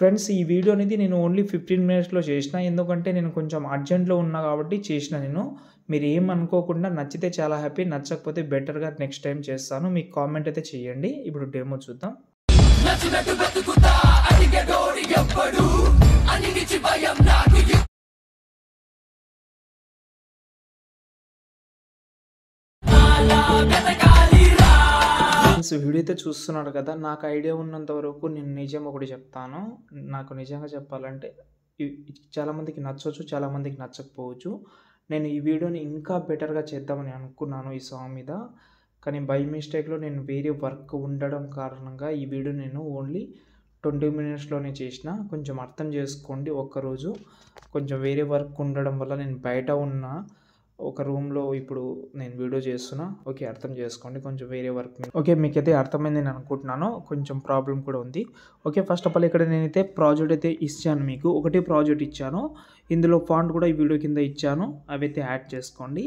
friends ఈ video అనేది నేను ఓన్లీ ఫిఫ్టీన్ మినిట్స్లో చేసిన ఎందుకంటే నేను కొంచెం అర్జెంట్లో ఉన్నా కాబట్టి చేసిన నేను మీరు ఏం అనుకోకుండా నచ్చితే చాలా హ్యాపీ నచ్చకపోతే బెటర్గా నెక్స్ట్ టైం చేస్తాను మీకు కామెంట్ అయితే చేయండి ఇప్పుడు డెమో చూద్దాం నాకు ఫ్రెండ్స్ అయితే చూస్తున్నాడు కదా నాకు ఐడియా ఉన్నంత వరకు నేను నిజం ఒకటి చెప్తాను నాకు నిజంగా చెప్పాలంటే చాలామందికి నచ్చవచ్చు చాలామందికి నచ్చకపోవచ్చు నేను ఈ వీడియోని ఇంకా బెటర్గా చేద్దామని అనుకున్నాను ఈ సాంగ్ మీద కానీ బై మిస్టేక్లో నేను వేరే వర్క్ ఉండడం కారణంగా ఈ వీడియో నేను ఓన్లీ ట్వంటీ మినిట్స్లోనే చేసిన కొంచెం అర్థం చేసుకోండి ఒక్కరోజు కొంచెం వేరే వర్క్ ఉండడం వల్ల నేను బయట ఉన్నా ఒక రూమ్లో ఇప్పుడు నేను వీడియో చేస్తున్నా ఓకే అర్థం చేసుకోండి కొంచెం వేరే వర్క్ ఓకే మీకైతే అర్థమైంది నేను అనుకుంటున్నాను కొంచెం ప్రాబ్లం కూడా ఉంది ఓకే ఫస్ట్ ఆఫ్ ఆల్ ఇక్కడ నేనైతే ప్రాజెక్ట్ అయితే ఇచ్చాను మీకు ఒకటి ప్రాజెక్ట్ ఇచ్చాను ఇందులో ఫాంట్ కూడా ఈ వీడియో కింద ఇచ్చాను అవైతే యాడ్ చేసుకోండి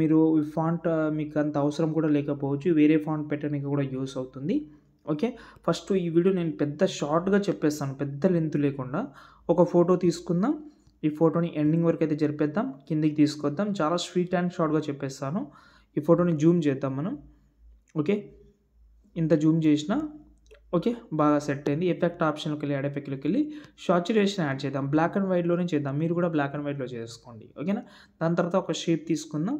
మీరు ఫాంట్ మీకు అంత అవసరం కూడా లేకపోవచ్చు వేరే ఫాంట్ పెట్టడానికి కూడా యూస్ అవుతుంది ఓకే ఫస్ట్ ఈ వీడియో నేను పెద్ద షార్ట్గా చెప్పేస్తాను పెద్ద లెంత్ లేకుండా ఒక ఫోటో తీసుకుందాం ఈ ఫోటోని ఎండింగ్ వరకు అయితే జరిపేద్దాం కిందికి తీసుకొద్దాం చాలా స్వీట్ అండ్ షార్ట్గా చెప్పేస్తాను ఈ ఫోటోని జూమ్ చేద్దాం మనం ఓకే ఇంత జూమ్ చేసిన ఓకే బాగా సెట్ అయింది ఎఫెక్ట్ ఆప్షన్కి వెళ్ళి యాడ్ వెళ్ళి సాచురేషన్ యాడ్ చేద్దాం బ్లాక్ అండ్ వైట్లోనే చేద్దాం మీరు కూడా బ్లాక్ అండ్ వైట్లో చేసుకోండి ఓకేనా దాని తర్వాత ఒక షేప్ తీసుకుందాం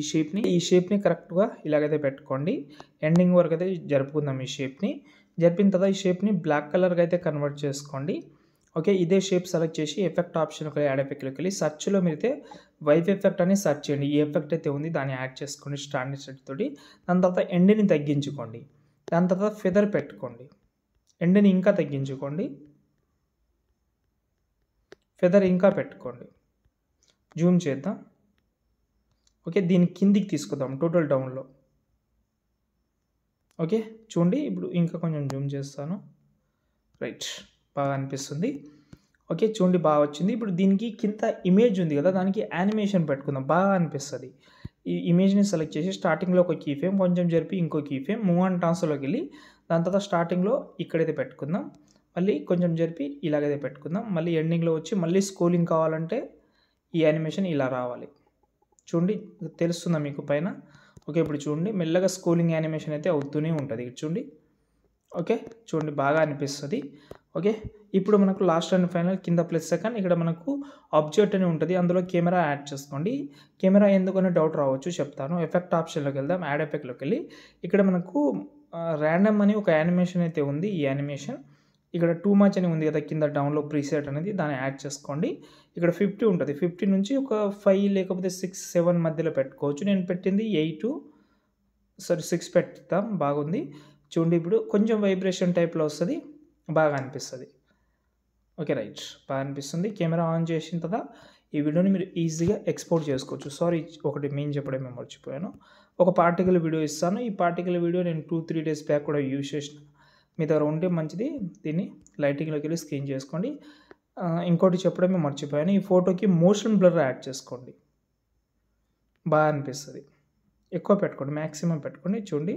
ఈ షేప్ని ఈ షేప్ని కరెక్ట్గా ఇలాగైతే పెట్టుకోండి ఎండింగ్ వరకు అయితే జరుపుకుందాం ఈ షేప్ని జరిపిన తర్వాత ఈ షేప్ని బ్లాక్ కలర్గా అయితే కన్వర్ట్ చేసుకోండి ఓకే ఇదే షేప్ సెలెక్ట్ చేసి ఎఫెక్ట్ ఆప్షన్ ఒక యాడ్ ఎఫెక్ట్లోకి వెళ్ళి సర్చ్లో మీరైతే వైఫ్ ఎఫెక్ట్ అని సెర్చ్ చేయండి ఈ ఎఫెక్ట్ అయితే ఉంది దాన్ని యాడ్ చేసుకోండి స్టాండర్డ్ సెట్ తోటి దాని తర్వాత ఎండ్ని తగ్గించుకోండి దాని తర్వాత ఫెదర్ పెట్టుకోండి ఎండ్ని ఇంకా తగ్గించుకోండి ఫెదర్ ఇంకా పెట్టుకోండి జూమ్ చేద్దాం ఓకే దీని కిందికి తీసుకుందాం టోటల్ డౌన్లో ఓకే చూడండి ఇప్పుడు ఇంకా కొంచెం జూమ్ చేస్తాను రైట్ బాగా అనిపిస్తుంది ఓకే చూడండి బాగా వచ్చింది ఇప్పుడు దీనికి కింద ఇమేజ్ ఉంది కదా దానికి యానిమేషన్ పెట్టుకుందాం బాగా అనిపిస్తుంది ఈ ఇమేజ్ని సెలెక్ట్ చేసి స్టార్టింగ్లో ఒక కీ ఫేమ్ కొంచెం జరిపి ఇంకో కీ ఫేమ్ మూవ్ అండ్ ట్రాన్స్లోకి వెళ్ళి దాని తర్వాత స్టార్టింగ్లో ఇక్కడైతే పెట్టుకుందాం మళ్ళీ కొంచెం జరిపి ఇలాగైతే పెట్టుకుందాం మళ్ళీ ఎండింగ్లో వచ్చి మళ్ళీ స్కూలింగ్ కావాలంటే ఈ యానిమేషన్ ఇలా రావాలి చూడండి తెలుస్తుందా మీకు పైన ఓకే ఇప్పుడు చూడండి మెల్లగా స్కూలింగ్ యానిమేషన్ అయితే అవుతూనే ఉంటుంది చూడండి ఓకే చూడండి బాగా అనిపిస్తుంది ఓకే ఇప్పుడు మనకు లాస్ట్ అండ్ ఫైనల్ కింద ప్లస్ సెకండ్ ఇక్కడ మనకు ఆబ్జెక్ట్ అని ఉంటుంది అందులో కెమెరా యాడ్ చేసుకోండి కెమెరా ఎందుకనే డౌట్ రావచ్చు చెప్తాను ఎఫెక్ట్ ఆప్షన్లోకి వెళ్దాం యాడ్ ఎఫెక్ట్లోకి వెళ్ళి ఇక్కడ మనకు ర్యాండమ్ అని ఒక యానిమేషన్ అయితే ఉంది ఈ యానిమేషన్ ఇక్కడ టూ మచ్ అని ఉంది కదా కింద డౌన్లో ప్రీసెట్ అనేది దాన్ని యాడ్ చేసుకోండి ఇక్కడ ఫిఫ్టీ ఉంటుంది ఫిఫ్టీ నుంచి ఒక ఫైవ్ లేకపోతే సిక్స్ సెవెన్ మధ్యలో పెట్టుకోవచ్చు నేను పెట్టింది ఎయిట్ సరే సిక్స్ పెడతాం బాగుంది చూడండి ఇప్పుడు కొంచెం వైబ్రేషన్ టైప్లో వస్తుంది బాగా అనిపిస్తుంది ఓకే రైట్ బాగా అనిపిస్తుంది కెమెరా ఆన్ చేసిన తర్వాత ఈ వీడియోని మీరు ఈజీగా ఎక్స్పోర్ట్ చేసుకోవచ్చు సారీ ఒకటి మెయిన్ చెప్పడం మేము మర్చిపోయాను ఒక పార్టికల్ వీడియో ఇస్తాను ఈ పార్టికల్ వీడియో నేను టూ త్రీ డేస్ బ్యాక్ కూడా యూజ్ చేసిన మీ దగ్గర ఉంటే మంచిది దీన్ని లైటింగ్లోకి వెళ్ళి స్క్రీన్ చేసుకోండి ఇంకోటి చెప్పడం మేము మర్చిపోయాను ఈ ఫోటోకి మోషన్ బ్లర్ యాడ్ చేసుకోండి బాగా అనిపిస్తుంది ఎక్కువ పెట్టుకోండి మ్యాక్సిమం పెట్టుకోండి చూడండి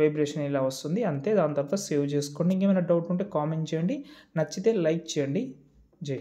వైబ్రేషన్ ఇలా వస్తుంది అంతే దాని తర్వాత సేవ్ చేసుకోండి ఇంకేమైనా డౌట్ ఉంటే కామెంట్ చేయండి నచ్చితే లైక్ చేయండి జై